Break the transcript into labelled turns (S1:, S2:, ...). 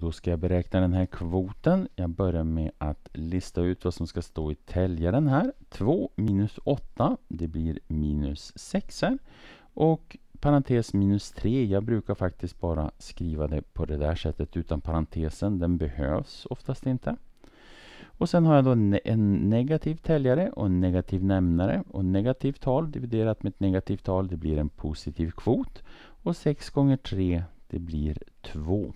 S1: Då ska jag beräkna den här kvoten. Jag börjar med att lista ut vad som ska stå i täljaren här. 2 minus 8, det blir minus 6 här. Och parentes minus 3, jag brukar faktiskt bara skriva det på det där sättet utan parentesen. Den behövs oftast inte. Och sen har jag då en negativ täljare och en negativ nämnare. Och negativt tal dividerat med ett negativt tal, det blir en positiv kvot. Och 6 gånger 3, det blir 2.